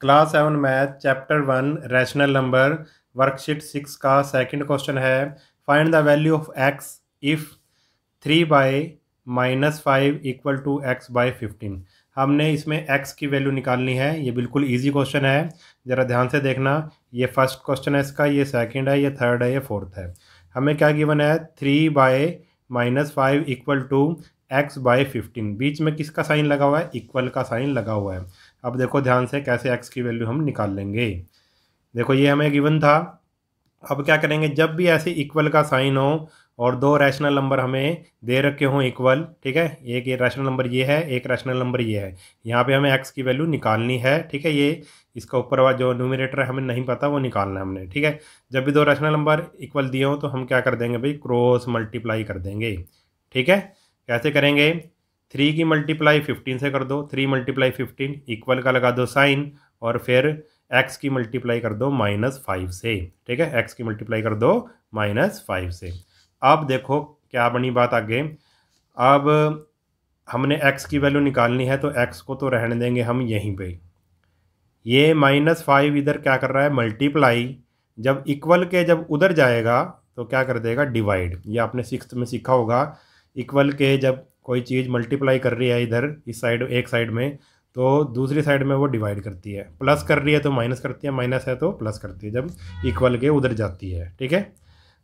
class seven math chapter one rational number worksheet six का second question है find the value of X if three by minus five equal to X by fifteen हमने इसमें x की value निकालनी है ये बिल्कुल easy question है ज़रा ध्यान से देखना ये फर्स्ट क्वेश्चन है इसका ये सेकेंड है ये थर्ड है ये फोर्थ है हमें क्या गिवन है three by minus five equal to X by fifteen बीच में किसका साइन लगा हुआ है इक्वल का साइन लगा हुआ है अब देखो ध्यान से कैसे एक्स की वैल्यू हम निकाल लेंगे देखो ये हमें गिवन था अब क्या करेंगे जब भी ऐसे इक्वल का साइन हो और दो रैशनल नंबर हमें दे रखे हों इक्वल ठीक है एक ये रैशनल नंबर ये है एक रैशनल नंबर ये है यहाँ पे हमें एक्स की वैल्यू निकालनी है ठीक है ये इसका ऊपर वाला जो न्यूमिनेटर है हमें नहीं पता वो निकालना है हमने ठीक है जब भी दो रैशनल नंबर इक्वल दिए हों तो हम क्या कर देंगे भाई क्रॉस मल्टीप्लाई कर देंगे ठीक है कैसे करेंगे थ्री की मल्टीप्लाई फिफ्टीन से कर दो थ्री मल्टीप्लाई फिफ्टीन इक्वल का लगा दो साइन और फिर एक्स की मल्टीप्लाई कर दो माइनस फाइव से ठीक है एक्स की मल्टीप्लाई कर दो माइनस फाइव से अब देखो क्या बनी बात आगे अब हमने एक्स की वैल्यू निकालनी है तो एक्स को तो रहने देंगे हम यहीं पे ये माइनस फाइव इधर क्या कर रहा है मल्टीप्लाई जब इक्वल के जब उधर जाएगा तो क्या कर देगा डिवाइड ये आपने सिक्स में सीखा होगा इक्वल के जब कोई चीज़ मल्टीप्लाई कर रही है इधर इस साइड एक साइड में तो दूसरी साइड में वो डिवाइड करती है प्लस कर रही है तो माइनस करती है माइनस है तो प्लस करती है जब इक्वल के उधर जाती है ठीक है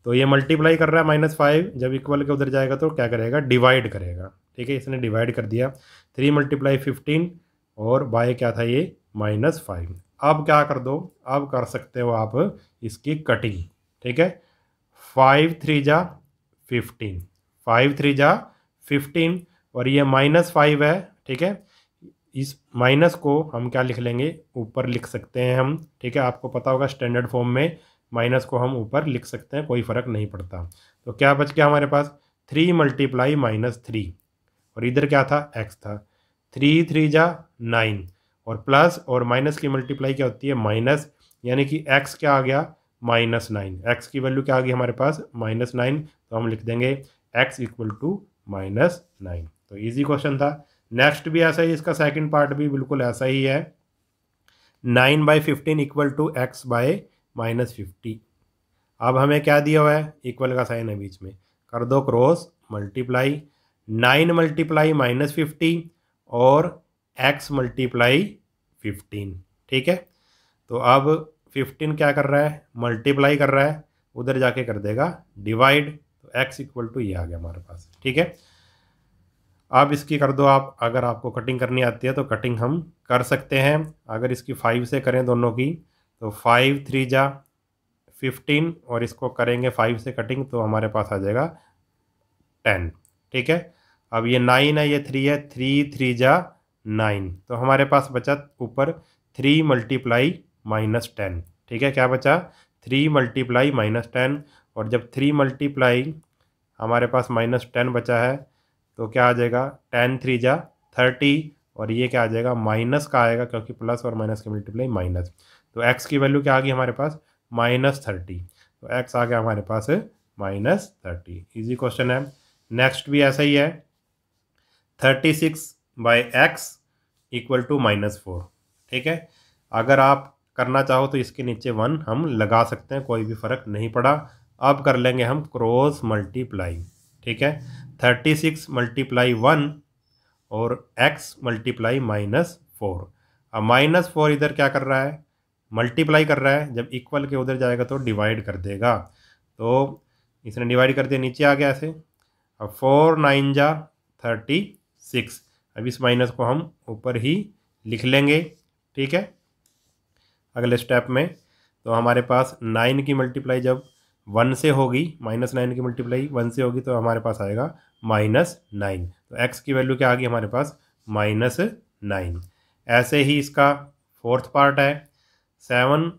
तो ये मल्टीप्लाई कर रहा है माइनस फाइव जब इक्वल के उधर जाएगा तो क्या करेगा डिवाइड करेगा ठीक है इसने डिवाइड कर दिया थ्री मल्टीप्लाई फिफ्टीन और बाय क्या था ये माइनस फाइव अब क्या कर दो अब कर सकते हो आप इसकी कटिंग ठीक है फाइव थ्री जा फिफ्टीन फाइव थ्री जा फिफ्टीन और ये माइनस फाइव है ठीक है इस माइनस को हम क्या लिख लेंगे ऊपर लिख सकते हैं हम ठीक है आपको पता होगा स्टैंडर्ड फॉर्म में माइनस को हम ऊपर लिख सकते हैं कोई फ़र्क नहीं पड़ता तो क्या बच गया हमारे पास थ्री मल्टीप्लाई माइनस थ्री और इधर क्या था एक्स था थ्री थ्री जा नाइन और प्लस और माइनस की मल्टीप्लाई क्या होती है माइनस यानी कि एक्स क्या आ गया माइनस नाइन एक्स की वैल्यू क्या आ गई हमारे पास माइनस नाइन तो हम लिख देंगे X equal to minus nine तो इजी क्वेश्चन था नेक्स्ट भी ऐसा ही इसका सेकंड पार्ट भी बिल्कुल ऐसा ही है nine by fifteen equal to X by minus fifty अब हमें क्या दिया हुआ है इक्वल का साइन है बीच में कर दो cross multiply nine multiply minus fifty और एक्स मल्टीप्लाई फिफ्टीन ठीक है तो अब फिफ्टीन क्या कर रहा है मल्टीप्लाई कर रहा है उधर जाके कर देगा डिवाइड एक्स इक्वल टू ये आ गया हमारे पास ठीक है अब इसकी कर दो आप अगर आपको कटिंग करनी आती है तो कटिंग हम कर सकते हैं अगर इसकी फाइव से करें दोनों की तो फाइव थ्री जा फिफ्टीन और इसको करेंगे फाइव से कटिंग तो हमारे पास आ जाएगा टेन ठीक है अब ये नाइन है ये थ्री है थ्री थ्री जा नाइन तो हमारे पास बचा ऊपर थ्री मल्टीप्लाई माइनस टेन ठीक है क्या बचा थ्री मल्टीप्लाई माइनस टेन और जब थ्री मल्टीप्लाई हमारे पास माइनस टेन बचा है तो क्या आ जाएगा टेन थ्री जा थर्टी और ये क्या आ जाएगा माइनस का आएगा क्योंकि प्लस और माइनस तो की मल्टीप्लाई माइनस तो एक्स की वैल्यू क्या आ गई हमारे पास माइनस थर्टी तो एक्स आ गया हमारे पास माइनस थर्टी ईजी क्वेश्चन है नेक्स्ट भी ऐसा ही है thirty six by X equal to minus four ठीक है अगर आप करना चाहो तो इसके नीचे वन हम लगा सकते हैं कोई भी फ़र्क नहीं पड़ा अब कर लेंगे हम क्रॉस मल्टीप्लाई ठीक है थर्टी सिक्स मल्टीप्लाई वन और एक्स मल्टीप्लाई माइनस फोर अब माइनस फोर इधर क्या कर रहा है मल्टीप्लाई कर रहा है जब इक्वल के उधर जाएगा तो डिवाइड कर देगा तो इसने डिवाइड कर दिया नीचे आ गया ऐसे अब फोर नाइन जा थर्टी सिक्स अब इस माइनस को हम ऊपर ही लिख लेंगे ठीक है अगले स्टेप में तो हमारे पास नाइन की मल्टीप्लाई जब वन से होगी माइनस नाइन की मल्टीप्लाई वन से होगी तो हमारे पास आएगा माइनस नाइन तो एक्स की वैल्यू क्या आ गई हमारे पास माइनस नाइन ऐसे ही इसका फोर्थ पार्ट है seven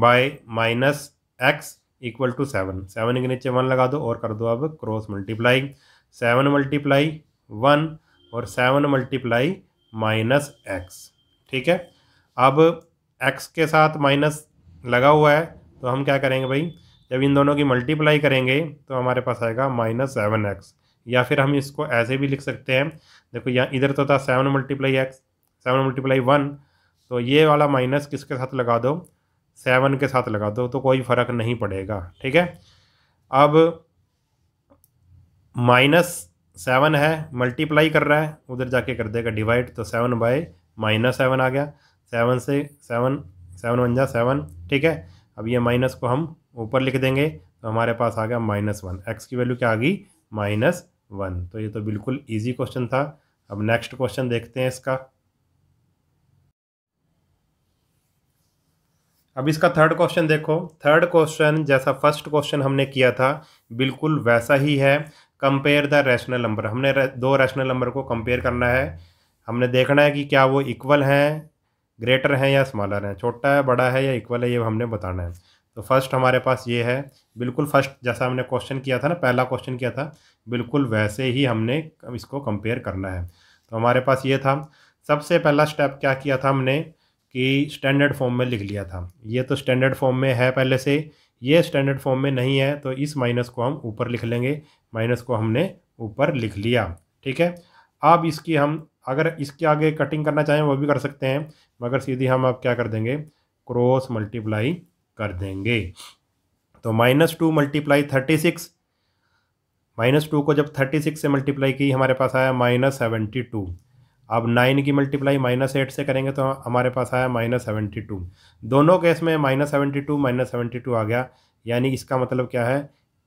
by minus X equal to seven seven के नीचे वन लगा दो और कर दो अब cross multiply seven multiply one और सेवन मल्टीप्लाई माइनस एक्स ठीक है अब एक्स के साथ माइनस लगा हुआ है तो हम क्या करेंगे भाई जब इन दोनों की मल्टीप्लाई करेंगे तो हमारे पास आएगा माइनस सेवन एक्स या फिर हम इसको ऐसे भी लिख सकते हैं देखो यहाँ इधर तो था seven multiply X seven multiply one तो ये वाला माइनस किसके साथ लगा दो सेवन के साथ लगा दो तो कोई फ़र्क नहीं पड़ेगा ठीक है अब माइनस सेवन है मल्टीप्लाई कर रहा है उधर जाके कर देगा डिवाइड तो सेवन बाय माइनस सेवन आ गया सेवन से सेवन सेवन वन जा सेवन ठीक है अब ये माइनस को हम ऊपर लिख देंगे तो हमारे पास आ गया माइनस वन एक्स की वैल्यू क्या आ गई माइनस वन तो ये तो बिल्कुल ईजी क्वेश्चन था अब नेक्स्ट क्वेश्चन देखते हैं इसका अब इसका थर्ड क्वेश्चन देखो थर्ड क्वेश्चन जैसा फर्स्ट क्वेश्चन हमने किया था बिल्कुल वैसा ही है कंपेयर द रैशनल नंबर हमने दो रैशनल नंबर को कंपेयर करना है हमने देखना है कि क्या वो इक्वल हैं ग्रेटर है या स्मॉलर है छोटा है बड़ा है या इक्वल है ये हमने बताना है तो फर्स्ट हमारे पास ये है बिल्कुल फर्स्ट जैसा हमने क्वेश्चन किया था ना पहला क्वेश्चन किया था बिल्कुल वैसे ही हमने इसको कंपेयर करना है तो हमारे पास ये था सबसे पहला स्टेप क्या किया था हमने कि स्टैंडर्ड फॉर्म में लिख लिया था ये तो स्टैंडर्ड फॉर्म में है पहले से ये स्टैंडर्ड फॉर्म में नहीं है तो इस माइनस को हम ऊपर लिख लेंगे माइनस को हमने ऊपर लिख लिया ठीक है अब इसकी हम अगर इसके आगे कटिंग करना चाहें वो भी कर सकते हैं मगर सीधी हम अब क्या कर देंगे क्रॉस मल्टीप्लाई कर देंगे तो minus two multiply thirty six minus two को जब थर्टी सिक्स से मल्टीप्लाई की हमारे पास आया माइनस सेवेंटी टू अब नाइन की मल्टीप्लाई माइनस एट से करेंगे तो हमारे पास आया माइनस सेवेंटी टू दोनों केस में minus seventy two minus seventy two आ गया यानी इसका मतलब क्या है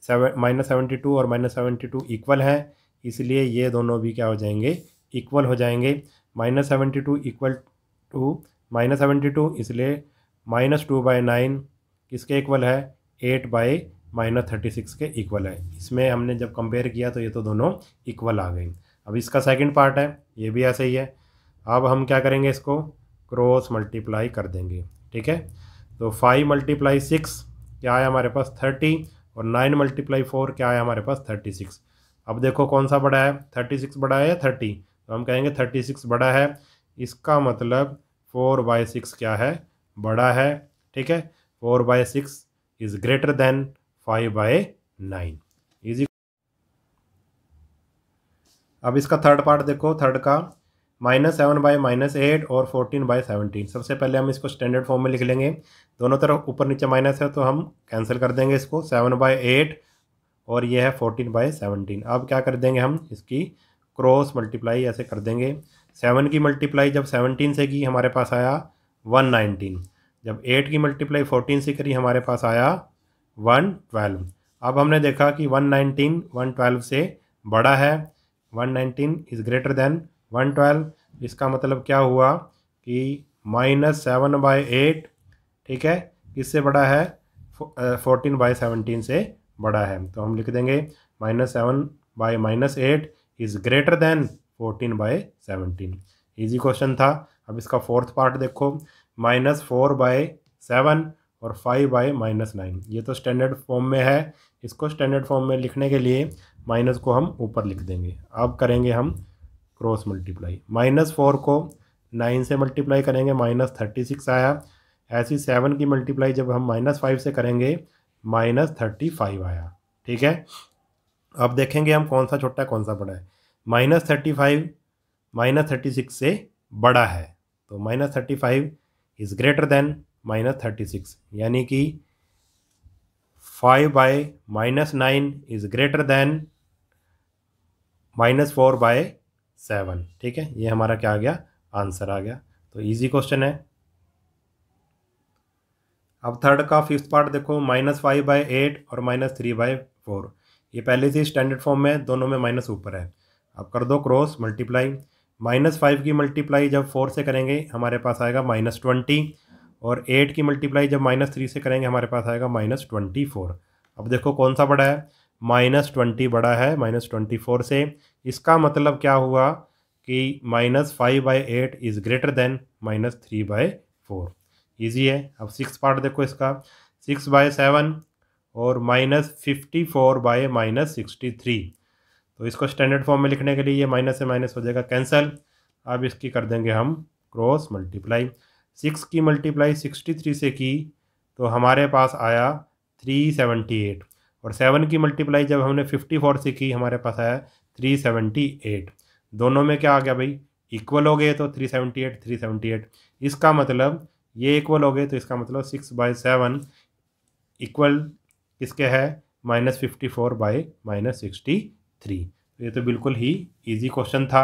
सेवन माइनस सेवेंटी टू और माइनस सेवेंटी टू इक्वल है इसलिए ये दोनों भी क्या हो जाएंगे इक्वल हो जाएंगे minus seventy two equal to minus seventy two इसलिए माइनस टू बाई नाइन किसके इक्वल है eight by minus thirty six के इक्वल है इसमें हमने जब कंपेयर किया तो ये तो दोनों इक्वल आ गई अब इसका सेकंड पार्ट है ये भी ऐसे ही है अब हम क्या करेंगे इसको क्रॉस मल्टीप्लाई कर देंगे ठीक है तो फाइव मल्टीप्लाई सिक्स क्या आया हमारे पास थर्टी और नाइन मल्टीप्लाई फोर क्या आया हमारे पास थर्टी सिक्स अब देखो कौन सा बड़ा है थर्टी सिक्स बड़ा है या थर्टी तो हम कहेंगे थर्टी सिक्स बड़ा है इसका मतलब फोर बाय सिक्स क्या है बड़ा है ठीक है four by six is greater than five by nine easy अब इसका थर्ड पार्ट देखो थर्ड का minus seven by minus eight और फोर्टीन बाई सेवनटीन सबसे पहले हम इसको स्टैंडर्ड फॉर्म में लिख लेंगे दोनों तरफ ऊपर नीचे माइनस है तो हम कैंसिल कर देंगे इसको सेवन बाई एट और ये है फोर्टीन बाई सेवनटीन अब क्या कर देंगे हम इसकी क्रॉस मल्टीप्लाई ऐसे कर देंगे सेवन की मल्टीप्लाई जब सेवनटीन से की हमारे पास आया वन नाइनटीन जब एट की मल्टीप्लाई फोर्टीन से करी हमारे पास आया वन ट्वेल्व अब हमने देखा कि वन नाइनटीन वन ट्वेल्व से बड़ा है one nineteen is greater than one twelve इसका मतलब क्या हुआ कि माइनस सेवन बाय एट ठीक है किससे बड़ा है फोर्टीन बाई सेवनटीन से बड़ा है तो हम लिख देंगे minus seven by minus eight is greater than fourteen by seventeen easy question था अब इसका फोर्थ पार्ट देखो माइनस फोर बाय सेवन और फाइव बाय माइनस नाइन ये तो स्टैंडर्ड फॉर्म में है इसको स्टैंडर्ड फॉर्म में लिखने के लिए माइनस को हम ऊपर लिख देंगे अब करेंगे हम क्रॉस मल्टीप्लाई माइनस फोर को नाइन से मल्टीप्लाई करेंगे माइनस थर्टी सिक्स आया ऐसी सेवन की मल्टीप्लाई जब हम माइनस फाइव से करेंगे माइनस थर्टी फाइव आया ठीक है अब देखेंगे हम कौन सा छोटा है कौन सा बड़ा है minus thirty five minus thirty six से बड़ा है तो minus thirty five is greater than minus thirty six यानी कि five by minus nine is greater than minus four by seven ठीक है ये हमारा क्या आ गया आंसर आ गया तो इजी क्वेश्चन है अब थर्ड का फिफ्थ पार्ट देखो माइनस फाइव बाय एट और माइनस थ्री बाय फोर ये पहले से स्टैंडर्ड फॉर्म में दोनों में माइनस ऊपर है अब कर दो क्रॉस मल्टीप्लाई माइनस फाइव की मल्टीप्लाई जब फोर से करेंगे हमारे पास आएगा माइनस ट्वेंटी और एट की मल्टीप्लाई जब माइनस थ्री से करेंगे हमारे पास आएगा माइनस ट्वेंटी फोर अब देखो कौन सा बड़ा है माइनस ट्वेंटी बड़ा है माइनस ट्वेंटी फोर से इसका मतलब क्या हुआ कि minus five by eight is greater than minus three by four easy है अब सिक्स पार्ट देखो इसका सिक्स बाय सेवन और minus fifty four by minus sixty three तो इसको स्टैंडर्ड फॉर्म में लिखने के लिए ये माइनस से माइनस हो जाएगा कैंसिल अब इसकी कर देंगे हम क्रॉस मल्टीप्लाई सिक्स की मल्टीप्लाई सिक्सटी थ्री से की तो हमारे पास आया थ्री सेवेंटी एट और सेवन की मल्टीप्लाई जब हमने फिफ्टी फोर से की हमारे पास आया थ्री सेवेंटी एट दोनों में क्या आ गया भाई इक्वल हो गए तो three seventy eight three seventy eight इसका मतलब ये इक्वल हो गए तो इसका मतलब सिक्स बाई सेवन इक्वल किसके है minus fifty four by minus sixty three तो ये तो बिल्कुल ही ईजी क्वेश्चन था